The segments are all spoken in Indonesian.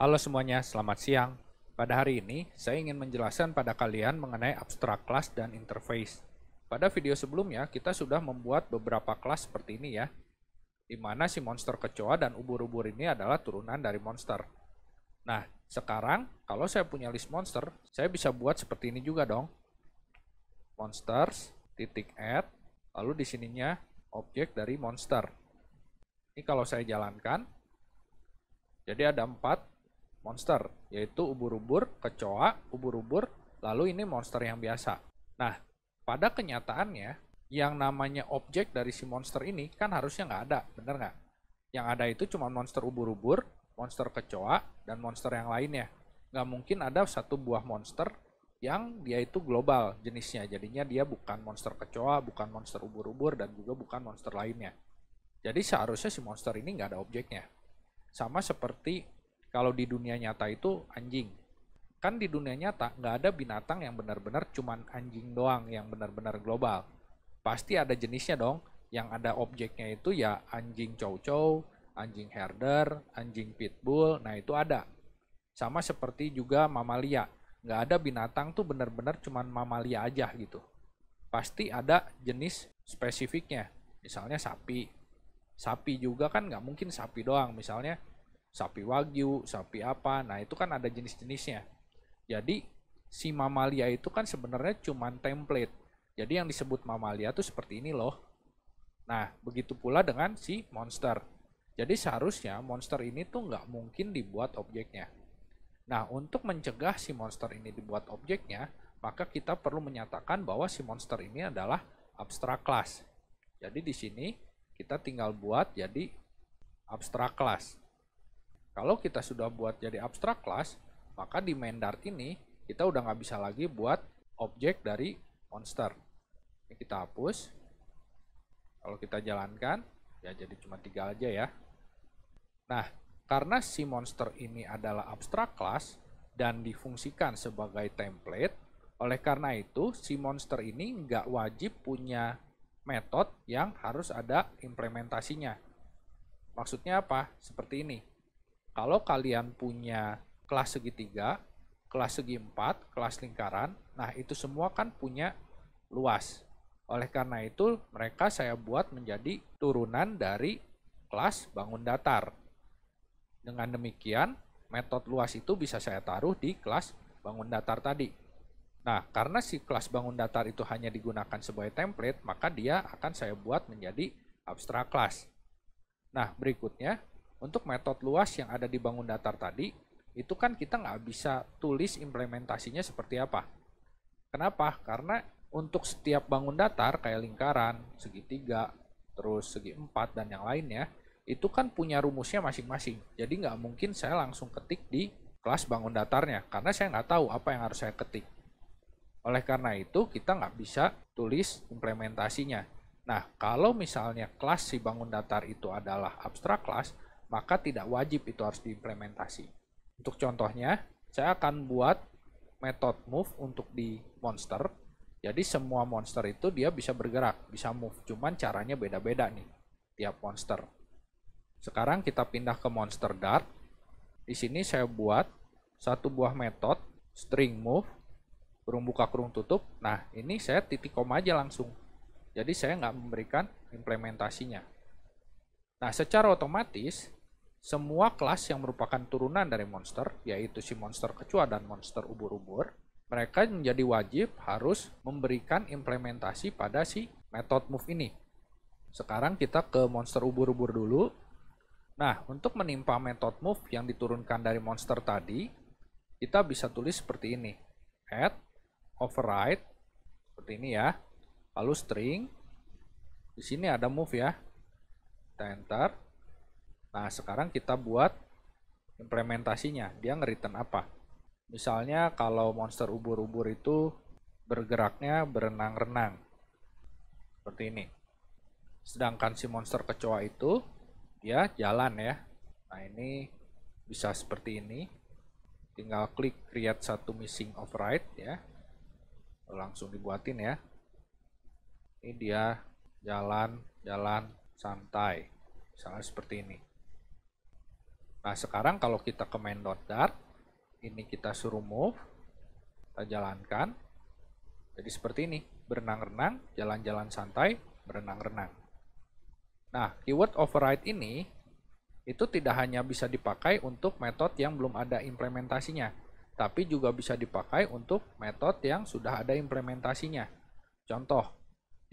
Halo semuanya, selamat siang. Pada hari ini, saya ingin menjelaskan pada kalian mengenai abstrak kelas dan interface. Pada video sebelumnya, kita sudah membuat beberapa kelas seperti ini ya, di mana si monster kecoa dan ubur-ubur ini adalah turunan dari monster. Nah, sekarang kalau saya punya list monster, saya bisa buat seperti ini juga dong. Monsters, titik add, lalu di sininya objek dari monster. Ini kalau saya jalankan, jadi ada empat monster, yaitu ubur-ubur, kecoa, ubur-ubur, lalu ini monster yang biasa. Nah, pada kenyataannya, yang namanya objek dari si monster ini kan harusnya nggak ada, bener nggak? Yang ada itu cuma monster ubur-ubur, monster kecoa, dan monster yang lainnya. Nggak mungkin ada satu buah monster yang dia itu global jenisnya. Jadinya dia bukan monster kecoa, bukan monster ubur-ubur, dan juga bukan monster lainnya. Jadi seharusnya si monster ini nggak ada objeknya. Sama seperti kalau di dunia nyata itu anjing. Kan di dunia nyata nggak ada binatang yang benar-benar cuman anjing doang yang benar-benar global. Pasti ada jenisnya dong. Yang ada objeknya itu ya anjing chow-chow, anjing herder, anjing pitbull, nah itu ada. Sama seperti juga mamalia. Nggak ada binatang tuh benar-benar cuman mamalia aja gitu. Pasti ada jenis spesifiknya. Misalnya sapi, sapi juga kan nggak mungkin sapi doang misalnya sapi wagyu, sapi apa. Nah, itu kan ada jenis-jenisnya. Jadi si mamalia itu kan sebenarnya cuma template. Jadi yang disebut mamalia itu seperti ini loh. Nah, begitu pula dengan si monster. Jadi seharusnya monster ini tuh nggak mungkin dibuat objeknya. Nah, untuk mencegah si monster ini dibuat objeknya, maka kita perlu menyatakan bahwa si monster ini adalah abstrak class. Jadi di sini kita tinggal buat jadi abstrak class. Kalau kita sudah buat jadi abstrak class, maka di main dart ini kita udah nggak bisa lagi buat objek dari monster. Ini kita hapus. Kalau kita jalankan, ya jadi cuma tiga aja ya. Nah, karena si monster ini adalah abstrak class dan difungsikan sebagai template, oleh karena itu si monster ini nggak wajib punya metode yang harus ada implementasinya. Maksudnya apa? Seperti ini. Kalau kalian punya kelas segitiga, kelas segi empat, kelas lingkaran, nah itu semua kan punya luas. Oleh karena itu, mereka saya buat menjadi turunan dari kelas bangun datar. Dengan demikian, metode luas itu bisa saya taruh di kelas bangun datar tadi. Nah, karena si kelas bangun datar itu hanya digunakan sebagai template, maka dia akan saya buat menjadi abstrak kelas. Nah, berikutnya untuk metode luas yang ada di bangun datar tadi, itu kan kita nggak bisa tulis implementasinya seperti apa. Kenapa? Karena untuk setiap bangun datar kayak lingkaran, segitiga, terus segi empat dan yang lainnya, itu kan punya rumusnya masing-masing. Jadi nggak mungkin saya langsung ketik di kelas bangun datarnya, karena saya nggak tahu apa yang harus saya ketik. Oleh karena itu, kita nggak bisa tulis implementasinya. Nah, kalau misalnya kelas si bangun datar itu adalah abstrak kelas, maka tidak wajib itu harus diimplementasi. Untuk contohnya, saya akan buat method move untuk di monster. Jadi semua monster itu dia bisa bergerak, bisa move, cuman caranya beda-beda nih tiap monster. Sekarang kita pindah ke monster dart. Di sini saya buat satu buah method string move kurung buka kurung tutup. Nah, ini saya titik koma aja langsung. Jadi saya nggak memberikan implementasinya. Nah, secara otomatis semua kelas yang merupakan turunan dari monster, yaitu si monster kecua dan monster ubur-ubur, mereka menjadi wajib harus memberikan implementasi pada si method move ini. Sekarang kita ke monster ubur-ubur dulu. Nah, untuk menimpa method move yang diturunkan dari monster tadi, kita bisa tulis seperti ini. Add, override, seperti ini ya. Lalu string, di sini ada move ya. Kita enter. Nah, sekarang kita buat implementasinya. Dia ngeriten apa? Misalnya kalau monster ubur-ubur itu bergeraknya berenang-renang. Seperti ini. Sedangkan si monster kecoa itu ya jalan ya. Nah, ini bisa seperti ini. Tinggal klik create satu missing override ya. Langsung dibuatin ya. Ini dia jalan-jalan santai. Misalnya seperti ini. Nah sekarang kalau kita ke dart ini kita suruh move, kita jalankan. Jadi seperti ini, berenang-renang, jalan-jalan santai, berenang-renang. Nah, keyword override ini itu tidak hanya bisa dipakai untuk metode yang belum ada implementasinya, tapi juga bisa dipakai untuk metode yang sudah ada implementasinya. Contoh,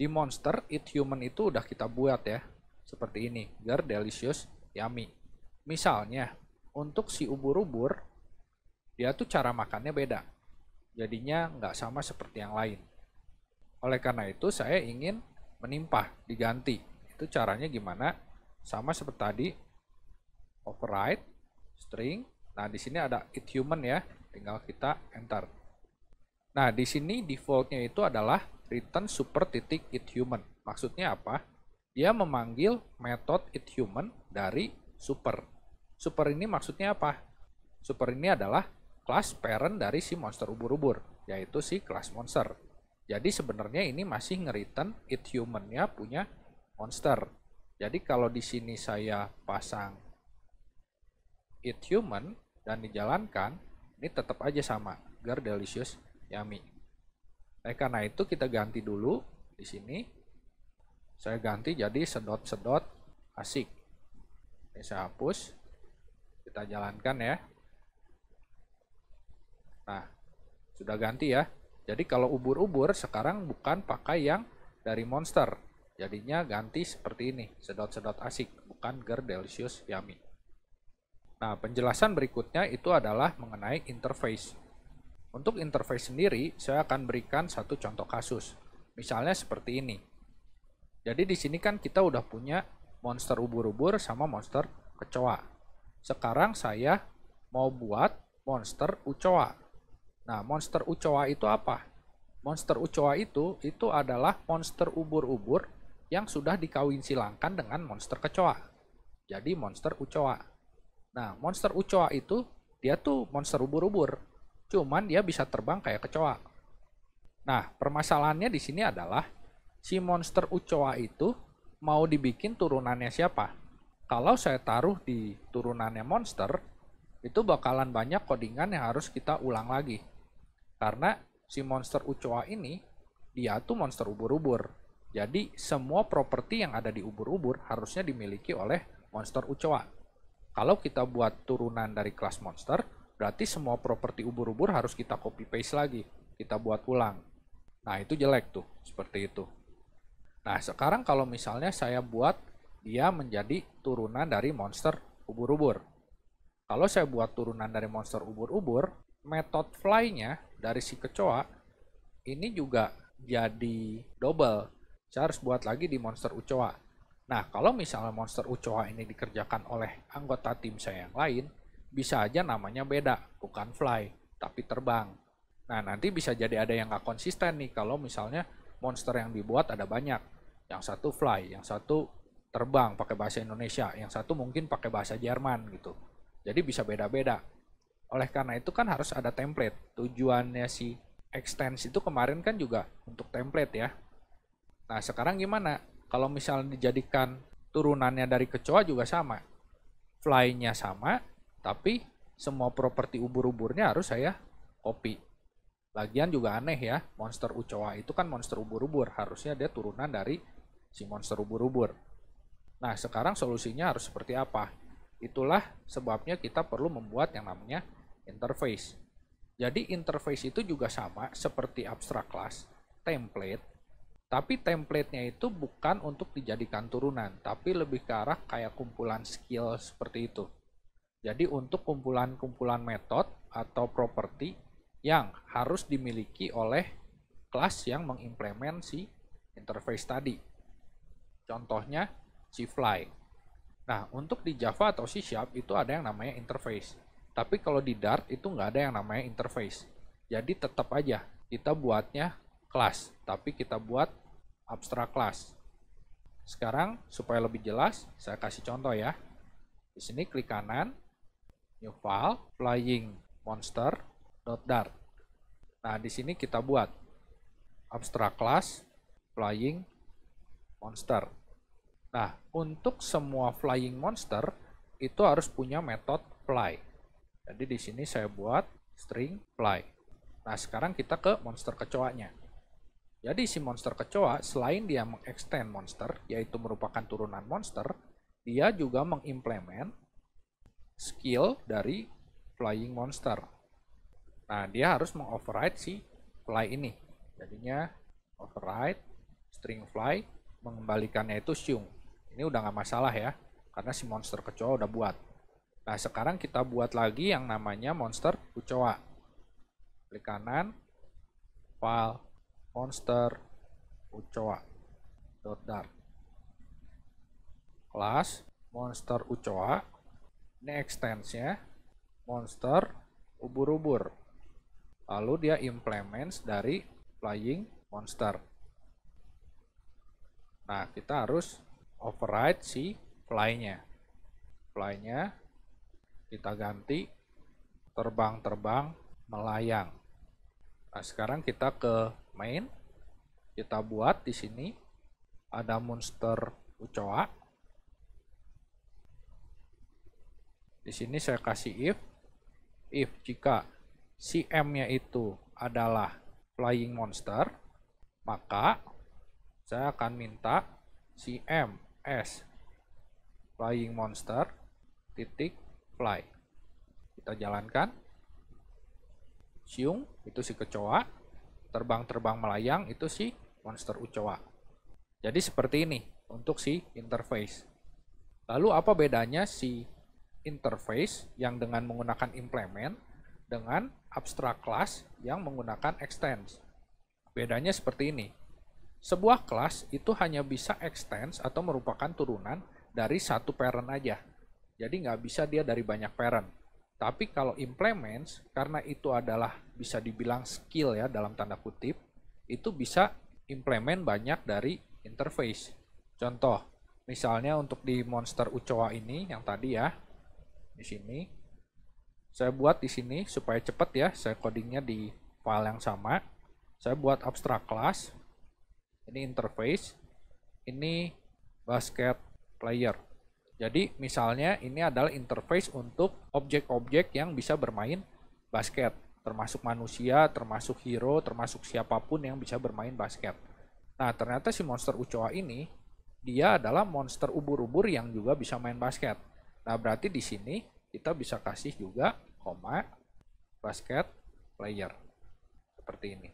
di monster, eat human itu udah kita buat ya, seperti ini, gar delicious yummy. Misalnya, untuk si ubur-ubur, dia tuh cara makannya beda. Jadinya nggak sama seperti yang lain. Oleh karena itu, saya ingin menimpa diganti. Itu caranya gimana? Sama seperti tadi, override, string. Nah, di sini ada it human ya. Tinggal kita enter. Nah, di sini defaultnya itu adalah return super titik it human. Maksudnya apa? Dia memanggil metode it human dari super. Super ini maksudnya apa? Super ini adalah kelas parent dari si monster ubur-ubur, yaitu si kelas monster. Jadi sebenarnya ini masih ngeriten it human-nya punya monster. Jadi kalau di sini saya pasang it human dan dijalankan, ini tetap aja sama, gar delicious yummy. Nah, karena itu kita ganti dulu di sini. Saya ganti jadi sedot-sedot asik. Ini saya hapus. Kita jalankan ya. Nah, sudah ganti ya. Jadi kalau ubur-ubur sekarang bukan pakai yang dari monster. Jadinya ganti seperti ini, sedot-sedot asik, bukan ger delicious yummy. Nah, penjelasan berikutnya itu adalah mengenai interface. Untuk interface sendiri, saya akan berikan satu contoh kasus. Misalnya seperti ini. Jadi di sini kan kita udah punya monster ubur-ubur sama monster kecoa. Sekarang saya mau buat monster ucoa. Nah, monster ucoa itu apa? Monster ucoa itu itu adalah monster ubur-ubur yang sudah dikawin silangkan dengan monster kecoa. Jadi monster ucoa. Nah, monster ucoa itu dia tuh monster ubur-ubur. Cuman dia bisa terbang kayak kecoa. Nah, permasalahannya di sini adalah si monster ucoa itu mau dibikin turunannya siapa? kalau saya taruh di turunannya monster, itu bakalan banyak codingan yang harus kita ulang lagi. Karena si monster Uchoa ini, dia tuh monster ubur-ubur. Jadi semua properti yang ada di ubur-ubur harusnya dimiliki oleh monster Uchoa. Kalau kita buat turunan dari kelas monster, berarti semua properti ubur-ubur harus kita copy paste lagi. Kita buat ulang. Nah, itu jelek tuh, seperti itu. Nah, sekarang kalau misalnya saya buat dia menjadi turunan dari monster ubur-ubur. Kalau saya buat turunan dari monster ubur-ubur, metode fly-nya dari si kecoa ini juga jadi double. Saya harus buat lagi di monster ucoa. Nah, kalau misalnya monster ucoa ini dikerjakan oleh anggota tim saya yang lain, bisa aja namanya beda, bukan fly, tapi terbang. Nah, nanti bisa jadi ada yang nggak konsisten nih kalau misalnya monster yang dibuat ada banyak. Yang satu fly, yang satu terbang pakai bahasa Indonesia, yang satu mungkin pakai bahasa Jerman gitu. Jadi bisa beda-beda. Oleh karena itu kan harus ada template. Tujuannya si extends itu kemarin kan juga untuk template ya. Nah sekarang gimana? Kalau misalnya dijadikan turunannya dari kecoa juga sama. Fly-nya sama, tapi semua properti ubur-uburnya harus saya copy. Lagian juga aneh ya, monster ucoa itu kan monster ubur-ubur. Harusnya dia turunan dari si monster ubur-ubur. Nah, sekarang solusinya harus seperti apa? Itulah sebabnya kita perlu membuat yang namanya interface. Jadi interface itu juga sama seperti abstrak class, template, tapi template-nya itu bukan untuk dijadikan turunan, tapi lebih ke arah kayak kumpulan skill seperti itu. Jadi untuk kumpulan-kumpulan metode atau properti yang harus dimiliki oleh kelas yang mengimplementasi interface tadi. Contohnya C Fly. Nah, untuk di Java atau C Sharp itu ada yang namanya interface. Tapi kalau di Dart itu nggak ada yang namanya interface. Jadi tetap aja kita buatnya kelas, tapi kita buat abstrak kelas. Sekarang supaya lebih jelas, saya kasih contoh ya. Di sini klik kanan, new file, flying monster .dart. Nah, di sini kita buat abstrak kelas flying monster. Nah, untuk semua flying monster itu harus punya metode fly. Jadi di sini saya buat string fly. Nah, sekarang kita ke monster kecoanya. Jadi si monster kecoa selain dia mengextend monster, yaitu merupakan turunan monster, dia juga mengimplement skill dari flying monster. Nah, dia harus mengoverride si fly ini. Jadinya override string fly mengembalikannya itu siung. Ini udah nggak masalah ya, karena si monster kecoa udah buat. Nah, sekarang kita buat lagi yang namanya monster kecoa. Klik kanan, file, monster, kecoa, dot dart. Kelas, monster kecoa. Ini extends ya monster, ubur-ubur. Lalu dia implements dari flying monster. Nah, kita harus override si fly-nya. Fly-nya kita ganti terbang-terbang melayang. Nah, sekarang kita ke main. Kita buat di sini ada monster ucoa. Di sini saya kasih if if jika cm M-nya itu adalah flying monster, maka saya akan minta si s flying monster titik fly kita jalankan siung itu si kecoa terbang-terbang melayang itu si monster ucoa jadi seperti ini untuk si interface lalu apa bedanya si interface yang dengan menggunakan implement dengan abstract class yang menggunakan extends bedanya seperti ini sebuah kelas itu hanya bisa extends atau merupakan turunan dari satu parent aja. Jadi nggak bisa dia dari banyak parent. Tapi kalau implements, karena itu adalah bisa dibilang skill ya dalam tanda kutip, itu bisa implement banyak dari interface. Contoh, misalnya untuk di monster Ucoa ini yang tadi ya, di sini. Saya buat di sini supaya cepat ya, saya codingnya di file yang sama. Saya buat abstrak class, ini interface, ini basket player. Jadi misalnya ini adalah interface untuk objek-objek yang bisa bermain basket, termasuk manusia, termasuk hero, termasuk siapapun yang bisa bermain basket. Nah ternyata si monster Uchoa ini, dia adalah monster ubur-ubur yang juga bisa main basket. Nah berarti di sini kita bisa kasih juga koma basket player seperti ini.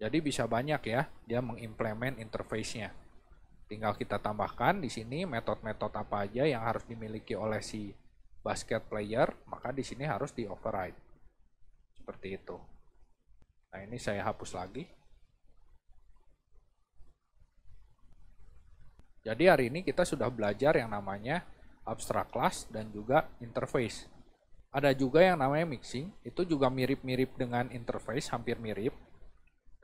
Jadi bisa banyak ya dia mengimplement interface-nya. Tinggal kita tambahkan di sini metode-metode apa aja yang harus dimiliki oleh si basket player, maka di sini harus di override. Seperti itu. Nah, ini saya hapus lagi. Jadi hari ini kita sudah belajar yang namanya abstract class dan juga interface. Ada juga yang namanya mixing, itu juga mirip-mirip dengan interface, hampir mirip,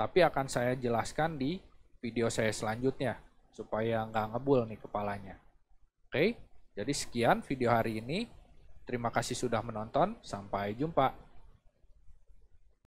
tapi akan saya jelaskan di video saya selanjutnya, supaya nggak ngebul nih kepalanya. Oke, jadi sekian video hari ini. Terima kasih sudah menonton, sampai jumpa.